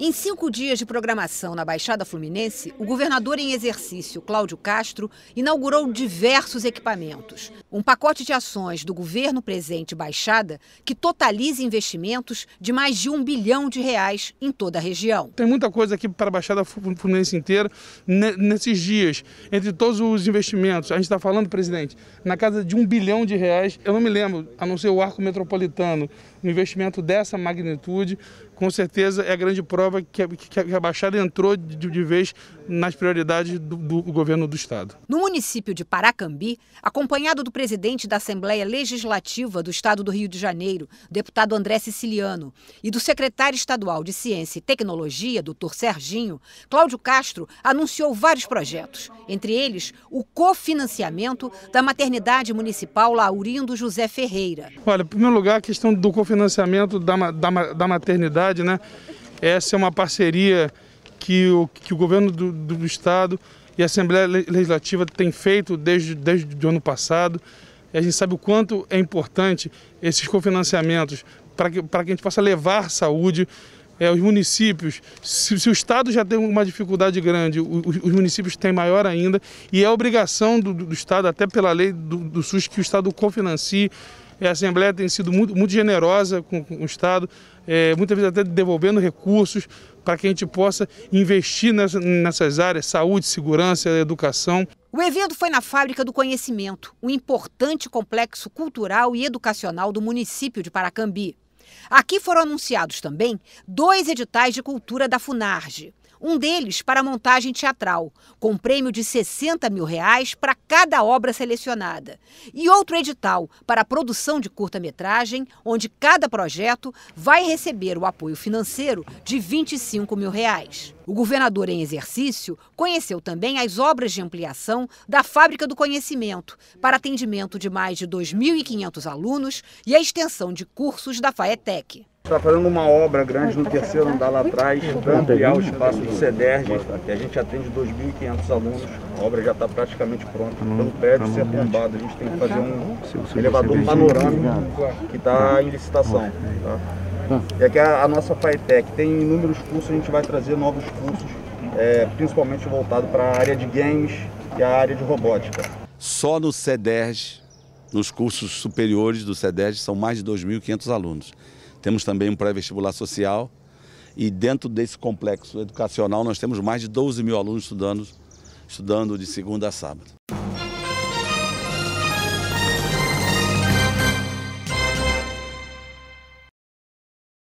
Em cinco dias de programação na Baixada Fluminense, o governador em exercício, Cláudio Castro, inaugurou diversos equipamentos. Um pacote de ações do governo presente Baixada que totaliza investimentos de mais de um bilhão de reais em toda a região. Tem muita coisa aqui para a Baixada Fluminense inteira nesses dias. Entre todos os investimentos, a gente está falando, presidente, na casa de um bilhão de reais. Eu não me lembro, a não ser o arco metropolitano, um investimento dessa magnitude, com certeza é grande prova prova que, que, que a Baixada entrou de, de vez nas prioridades do, do governo do Estado. No município de Paracambi, acompanhado do presidente da Assembleia Legislativa do Estado do Rio de Janeiro, deputado André Siciliano, e do secretário estadual de Ciência e Tecnologia, doutor Serginho, Cláudio Castro anunciou vários projetos, entre eles o cofinanciamento da maternidade municipal Laurindo José Ferreira. Olha, em primeiro lugar, a questão do cofinanciamento da, da, da maternidade, né? Essa é uma parceria que o, que o governo do, do Estado e a Assembleia Legislativa têm feito desde, desde o ano passado. E a gente sabe o quanto é importante esses cofinanciamentos para que, para que a gente possa levar saúde é, os municípios, se, se, o Estado já tem uma dificuldade grande, os, os municípios têm maior ainda, e é obrigação do, do Estado, até pela lei do, do SUS, que o Estado cofinancie é, a Assembleia tem sido muito, muito generosa com, com o Estado, é, muitas vezes até devolvendo recursos para que a gente possa investir nessa, nessas áreas, saúde, segurança, educação. O evento foi na Fábrica do Conhecimento, um importante complexo cultural e educacional do município de Paracambi. Aqui foram anunciados também dois editais de cultura da Funarge um deles para montagem teatral, com prêmio de 60 mil reais para cada obra selecionada, e outro edital para produção de curta-metragem, onde cada projeto vai receber o apoio financeiro de 25 mil reais. O governador em exercício conheceu também as obras de ampliação da Fábrica do Conhecimento, para atendimento de mais de 2.500 alunos e a extensão de cursos da FAETEC. Está fazendo uma obra grande no terceiro andar lá atrás, tá para ampliar o espaço do CEDERJ, que a gente atende 2.500 alunos, a obra já está praticamente pronta. Tá Pelo prédio tá ser tombado, a gente tem que fazer um elevador panorâmico que está em licitação. Tá? E aqui é a, a nossa FATEC tem inúmeros cursos, a gente vai trazer novos cursos, é, principalmente voltado para a área de games e a área de robótica. Só no CEDERJ, nos cursos superiores do CEDERJ, são mais de 2.500 alunos. Temos também um pré-vestibular social e dentro desse complexo educacional nós temos mais de 12 mil alunos estudando, estudando de segunda a sábado.